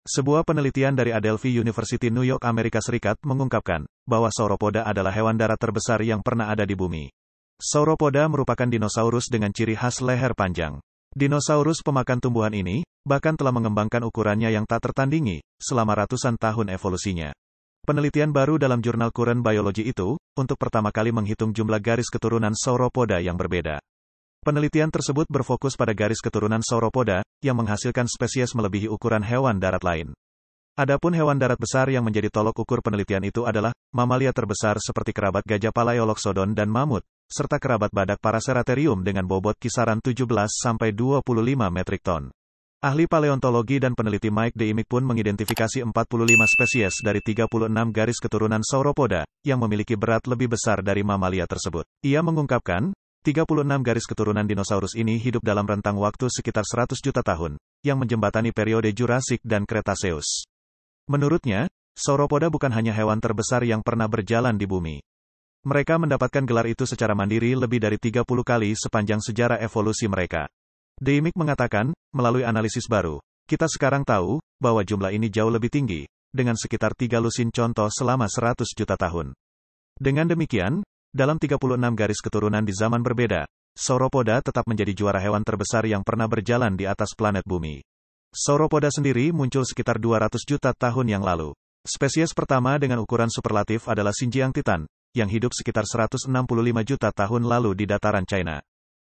Sebuah penelitian dari Adelphi University New York, Amerika Serikat mengungkapkan bahwa sauropoda adalah hewan darat terbesar yang pernah ada di bumi. Sauropoda merupakan dinosaurus dengan ciri khas leher panjang. Dinosaurus pemakan tumbuhan ini bahkan telah mengembangkan ukurannya yang tak tertandingi selama ratusan tahun evolusinya. Penelitian baru dalam jurnal Current Biology itu untuk pertama kali menghitung jumlah garis keturunan sauropoda yang berbeda. Penelitian tersebut berfokus pada garis keturunan sauropoda, yang menghasilkan spesies melebihi ukuran hewan darat lain. Adapun hewan darat besar yang menjadi tolok ukur penelitian itu adalah mamalia terbesar seperti kerabat gajah Palaeoloxodon dan mamut, serta kerabat badak Paraceratherium dengan bobot kisaran 17 sampai 25 metrik ton. Ahli paleontologi dan peneliti Mike Deimik pun mengidentifikasi 45 spesies dari 36 garis keturunan sauropoda, yang memiliki berat lebih besar dari mamalia tersebut. Ia mengungkapkan, 36 garis keturunan dinosaurus ini hidup dalam rentang waktu sekitar 100 juta tahun, yang menjembatani periode Jurassic dan Kretaseus. Menurutnya, sauropoda bukan hanya hewan terbesar yang pernah berjalan di bumi. Mereka mendapatkan gelar itu secara mandiri lebih dari 30 kali sepanjang sejarah evolusi mereka. Deimik mengatakan, melalui analisis baru, kita sekarang tahu, bahwa jumlah ini jauh lebih tinggi, dengan sekitar 3 lusin contoh selama 100 juta tahun. Dengan demikian, dalam 36 garis keturunan di zaman berbeda, Sauropoda tetap menjadi juara hewan terbesar yang pernah berjalan di atas planet bumi. Sauropoda sendiri muncul sekitar 200 juta tahun yang lalu. Spesies pertama dengan ukuran superlatif adalah Xinjiang Titan, yang hidup sekitar 165 juta tahun lalu di dataran China.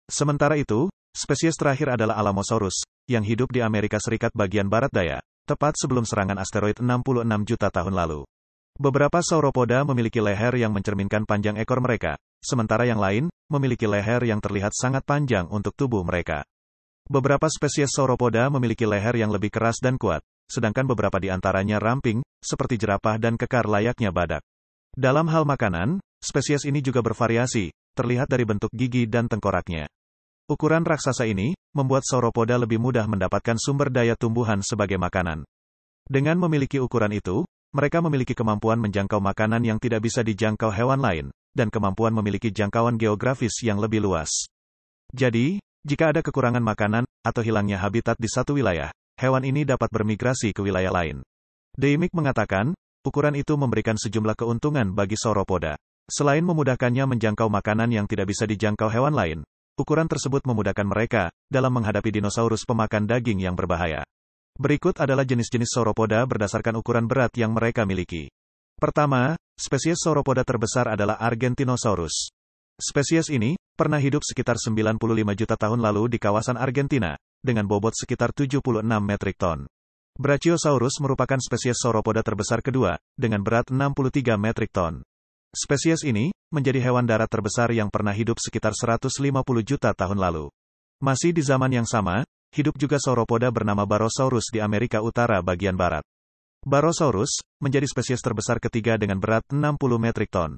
Sementara itu, spesies terakhir adalah Alamosaurus, yang hidup di Amerika Serikat bagian barat daya, tepat sebelum serangan asteroid 66 juta tahun lalu. Beberapa sauropoda memiliki leher yang mencerminkan panjang ekor mereka, sementara yang lain memiliki leher yang terlihat sangat panjang untuk tubuh mereka. Beberapa spesies sauropoda memiliki leher yang lebih keras dan kuat, sedangkan beberapa di antaranya ramping, seperti jerapah dan kekar layaknya badak. Dalam hal makanan, spesies ini juga bervariasi, terlihat dari bentuk gigi dan tengkoraknya. Ukuran raksasa ini membuat sauropoda lebih mudah mendapatkan sumber daya tumbuhan sebagai makanan. Dengan memiliki ukuran itu, mereka memiliki kemampuan menjangkau makanan yang tidak bisa dijangkau hewan lain, dan kemampuan memiliki jangkauan geografis yang lebih luas. Jadi, jika ada kekurangan makanan, atau hilangnya habitat di satu wilayah, hewan ini dapat bermigrasi ke wilayah lain. Deimik mengatakan, ukuran itu memberikan sejumlah keuntungan bagi sauropoda. Selain memudahkannya menjangkau makanan yang tidak bisa dijangkau hewan lain, ukuran tersebut memudahkan mereka dalam menghadapi dinosaurus pemakan daging yang berbahaya. Berikut adalah jenis-jenis sauropoda berdasarkan ukuran berat yang mereka miliki. Pertama, spesies sauropoda terbesar adalah Argentinosaurus. Spesies ini pernah hidup sekitar 95 juta tahun lalu di kawasan Argentina, dengan bobot sekitar 76 metrik ton. Brachiosaurus merupakan spesies sauropoda terbesar kedua, dengan berat 63 metrik ton. Spesies ini menjadi hewan darat terbesar yang pernah hidup sekitar 150 juta tahun lalu. Masih di zaman yang sama, hidup juga sauropoda bernama Barosaurus di Amerika Utara bagian barat. Barosaurus, menjadi spesies terbesar ketiga dengan berat 60 metrik ton.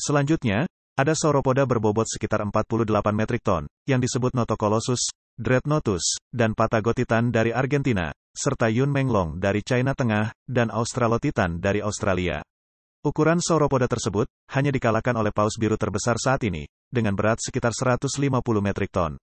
Selanjutnya, ada sauropoda berbobot sekitar 48 metrik ton, yang disebut Notocolossus, Dreadnoughtus, dan Patagotitan dari Argentina, serta Yun Menglong dari China Tengah, dan Australotitan dari Australia. Ukuran sauropoda tersebut hanya dikalahkan oleh paus biru terbesar saat ini, dengan berat sekitar 150 metrik ton.